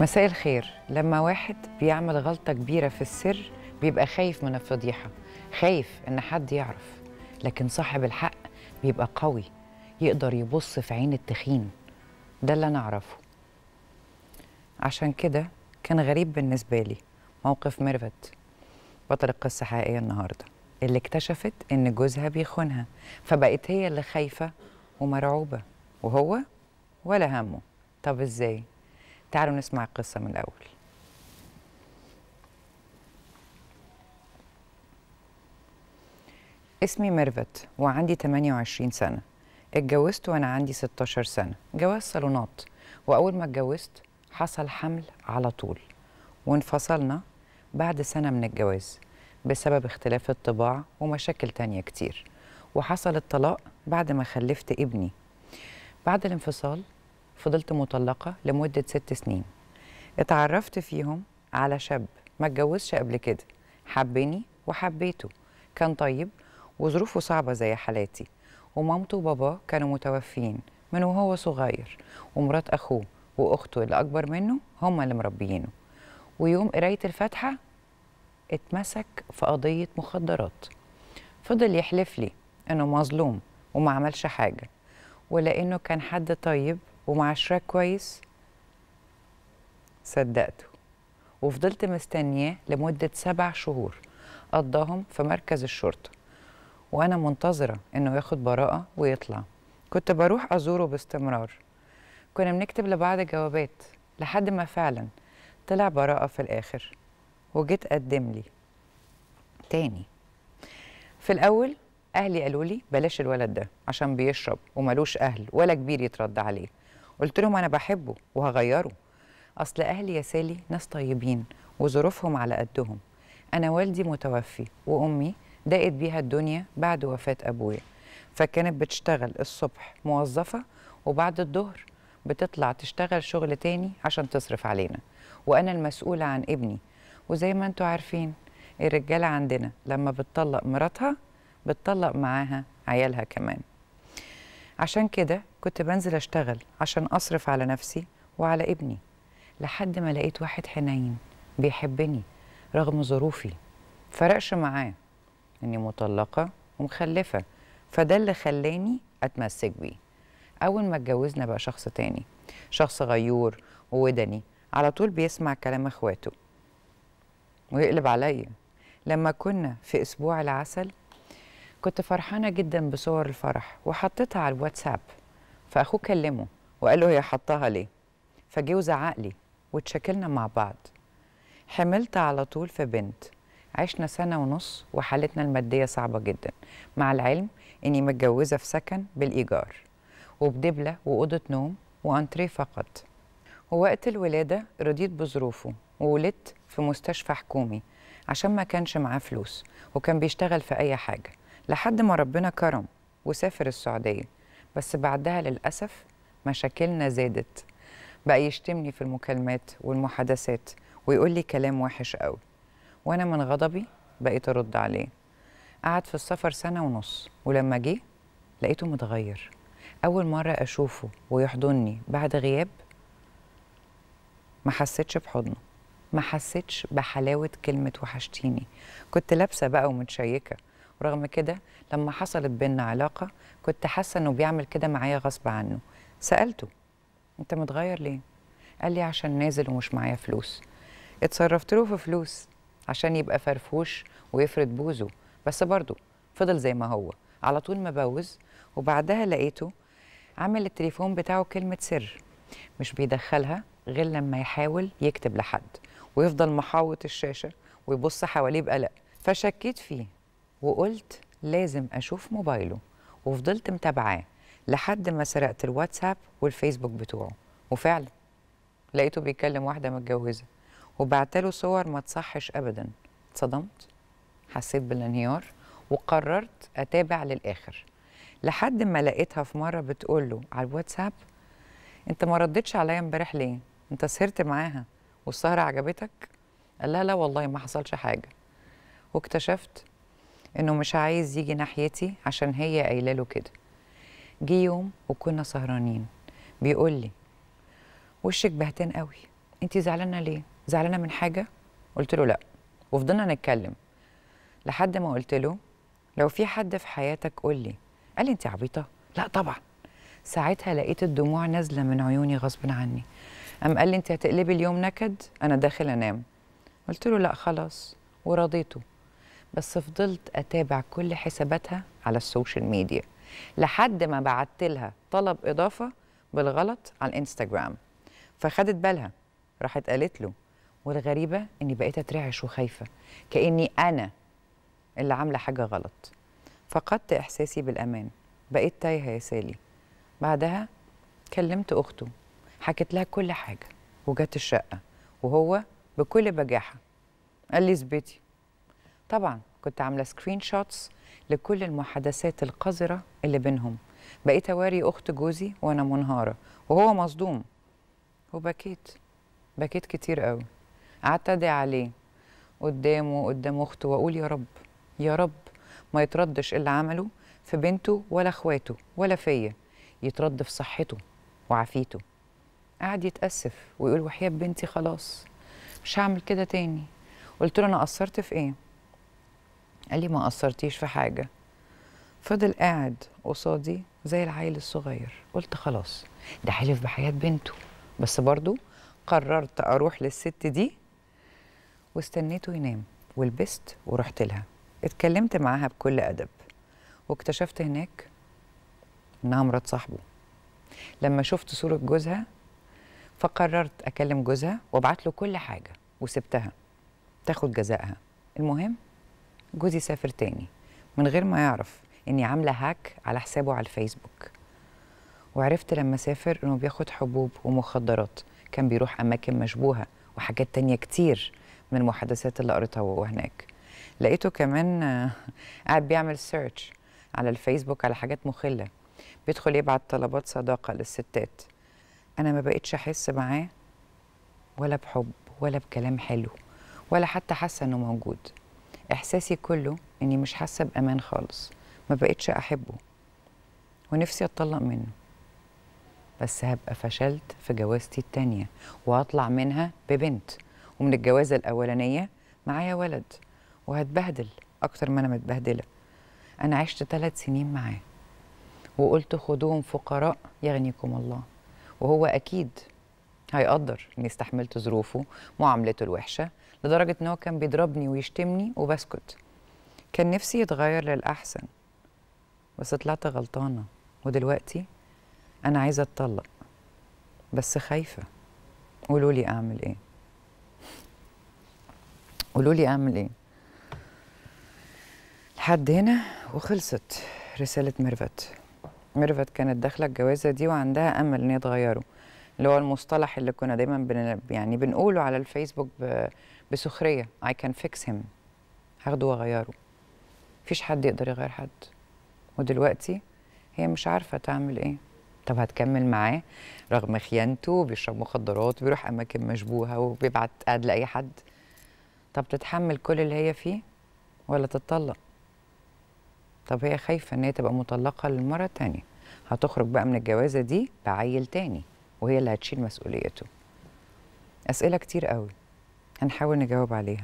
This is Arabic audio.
مساء الخير لما واحد بيعمل غلطة كبيرة في السر بيبقى خايف من الفضيحة خايف إن حد يعرف لكن صاحب الحق بيبقى قوي يقدر يبص في عين التخين ده اللي أنا أعرفه عشان كده كان غريب بالنسبة لي موقف ميرفت بطل القصة حقيقية النهاردة اللي اكتشفت إن جوزها بيخونها فبقت هي اللي خايفة ومرعوبة وهو ولا همه طب إزاي؟ تعالوا نسمع القصة من الأول اسمي ميرفت وعندي 28 سنة اتجوزت وأنا عندي 16 سنة جواز صالونات وأول ما اتجوزت حصل حمل على طول وانفصلنا بعد سنة من الجواز بسبب اختلاف الطباع ومشاكل تانية كتير وحصل الطلاق بعد ما خلفت ابني بعد الانفصال فضلت مطلقة لمدة ست سنين اتعرفت فيهم على شاب ما اتجوزش قبل كده حبني وحبيته كان طيب وظروفه صعبة زي حالاتي ومامته وباباه كانوا متوفيين من وهو صغير ومرات أخوه وأخته اللي أكبر منه هما اللي مربيينه ويوم قراية الفاتحة اتمسك في قضية مخدرات فضل يحلف لي إنه مظلوم وما عملش حاجة ولأنه كان حد طيب ومع الشراك كويس صدقته وفضلت مستنياه لمدة سبع شهور قضاهم في مركز الشرطة وأنا منتظرة إنه ياخد براءة ويطلع كنت بروح أزوره باستمرار كنا بنكتب لبعض جوابات لحد ما فعلا طلع براءة في الآخر وجيت قدم لي تاني في الأول أهلي قالوا لي بلاش الولد ده عشان بيشرب وملوش أهل ولا كبير يترد عليه قلت لهم انا بحبه وهغيره اصل اهلي يا سالي ناس طيبين وظروفهم على قدهم انا والدي متوفي وامي دقت بيها الدنيا بعد وفاه ابويا فكانت بتشتغل الصبح موظفه وبعد الظهر بتطلع تشتغل شغل تاني عشان تصرف علينا وانا المسؤوله عن ابني وزي ما انتوا عارفين الرجاله عندنا لما بتطلق مراتها بتطلق معاها عيالها كمان عشان كده كنت بنزل اشتغل عشان اصرف على نفسي وعلى ابني لحد ما لقيت واحد حنين بيحبني رغم ظروفي فرقش معاه اني مطلقه ومخلفه فده اللي خلاني اتمسك بيه اول ما اتجوزنا بقى شخص تاني شخص غيور وودني على طول بيسمع كلام اخواته ويقلب عليا لما كنا في اسبوع العسل كنت فرحانة جدا بصور الفرح وحطيتها على الواتساب فأخوه كلمه وقال له هي حطاها ليه فجه وزعق وتشكلنا واتشكلنا مع بعض حملت على طول في بنت عشنا سنة ونص وحالتنا المادية صعبة جدا مع العلم إني متجوزة في سكن بالإيجار وبدبلة وأوضة نوم وأنتريه فقط ووقت الولادة رضيت بظروفه وولدت في مستشفى حكومي عشان ما كانش معاه فلوس وكان بيشتغل في أي حاجة لحد ما ربنا كرم وسافر السعوديه بس بعدها للاسف مشاكلنا زادت بقى يشتمني في المكالمات والمحادثات ويقول لي كلام وحش قوي وانا من غضبي بقيت ارد عليه قعد في السفر سنه ونص ولما جه لقيته متغير اول مره اشوفه ويحضني بعد غياب ما حسيتش بحضنه ما حسيتش بحلاوه كلمه وحشتيني كنت لابسه بقى ومتشيكه ورغم كده لما حصلت بينا علاقه كنت حاسه انه بيعمل كده معايا غصب عنه سالته انت متغير ليه قال لي عشان نازل ومش معايا فلوس اتصرفت له في فلوس عشان يبقى فرفوش ويفرد بوزه بس برضه فضل زي ما هو على طول مبوز وبعدها لقيته عامل التليفون بتاعه كلمة سر مش بيدخلها غير لما يحاول يكتب لحد ويفضل محاوط الشاشة ويبص حواليه بقلق فشكيت فيه وقلت لازم اشوف موبايله وفضلت متابعاه لحد ما سرقت الواتساب والفيسبوك بتوعه وفعلا لقيته بيكلم واحده متجوزه وبعتله صور ما تصحش ابدا اتصدمت حسيت بالانهيار وقررت اتابع للاخر لحد ما لقيتها في مره بتقول له على الواتساب انت ما ردتش عليا امبارح ليه انت سهرت معاها والسهره عجبتك قال لها لا والله ما حصلش حاجه واكتشفت انه مش عايز يجي ناحيتي عشان هي قايله له كده جه يوم وكنا سهرانين بيقول لي وشك بهتان قوي انت زعلانه ليه زعلانه من حاجه قلت له لا وفضلنا نتكلم لحد ما قلت له لو في حد في حياتك قول لي قال لي انت عبيطه لا طبعا ساعتها لقيت الدموع نازله من عيوني غصب عني قام قال لي انت هتقلبي اليوم نكد انا داخل انام قلت له لا خلاص ورضيته بس فضلت اتابع كل حساباتها على السوشيال ميديا لحد ما بعت لها طلب اضافه بالغلط على الانستغرام فخدت بالها راحت قالت له والغريبه اني بقيت اترعش وخايفه كاني انا اللي عامله حاجه غلط فقدت احساسي بالامان بقيت تايهه يا سالي بعدها كلمت اخته حكيت لها كل حاجه وجت الشقه وهو بكل بجاحه قال لي اثبتي طبعا كنت عامله سكرين شوتس لكل المحادثات القذره اللي بينهم بقيت اواري اخت جوزي وانا منهاره وهو مصدوم وبكيت بكيت كتير قوي قعدت ادعي عليه قدامه قدام اخته واقول يا رب يا رب ما يتردش اللي عمله في بنته ولا اخواته ولا فيا يترد في صحته وعافيته قعد يتاسف ويقول وحياه بنتي خلاص مش هعمل كده تاني قلت له انا قصرت في ايه قال لي ما قصرتيش في حاجه فضل قاعد قصادي زي العيل الصغير قلت خلاص ده حلف بحياه بنته بس برضو قررت اروح للست دي واستنيته ينام ولبست ورحت لها اتكلمت معاها بكل ادب واكتشفت هناك انها مرات صاحبه لما شفت صوره جوزها فقررت اكلم جوزها وابعت له كل حاجه وسبتها تاخد جزائها المهم جوزي سافر تاني من غير ما يعرف اني عامله هاك على حسابه على الفيسبوك وعرفت لما سافر انه بياخد حبوب ومخدرات كان بيروح اماكن مشبوهه وحاجات تانية كتير من المحادثات اللي قريتها وهو هناك لقيته كمان قاعد بيعمل سيرش على الفيسبوك على حاجات مخله بيدخل يبعت طلبات صداقه للستات انا ما بقتش احس معاه ولا بحب ولا بكلام حلو ولا حتى حاسه انه موجود احساسي كله اني مش حاسه بامان خالص ما بقتش احبه ونفسي اتطلق منه بس هبقى فشلت في جوازتي التانية وهطلع منها ببنت ومن الجوازة الأولانية معايا ولد وهتبهدل أكتر ما أنا متبهدلة أنا عشت ثلاث سنين معاه وقلت خدوهم فقراء يغنيكم الله وهو أكيد هيقدر اني استحملت ظروفه معاملته الوحشه لدرجه ان هو كان بيضربني ويشتمني وبسكت كان نفسي يتغير للاحسن بس طلعت غلطانه ودلوقتي انا عايزه اتطلق بس خايفه قولوا لي اعمل ايه قولوا لي اعمل ايه لحد هنا وخلصت رساله ميرفت ميرفت كانت داخله الجوازه دي وعندها امل ان يتغيروا اللي هو المصطلح اللي كنا دايما بن يعني بنقوله على الفيسبوك بسخريه اي كان فيكس هيم هاخده واغيره مفيش حد يقدر يغير حد ودلوقتي هي مش عارفه تعمل ايه طب هتكمل معاه رغم خيانته بيشرب مخدرات وبيروح اماكن مشبوهه وبيبعت اد لاي حد طب تتحمل كل اللي هي فيه ولا تتطلق طب هي خايفه ان هي تبقى مطلقه للمره التانيه هتخرج بقى من الجوازه دي بعيل تاني وهي اللي هتشيل مسؤوليته أسئلة كتير قوي هنحاول نجاوب عليها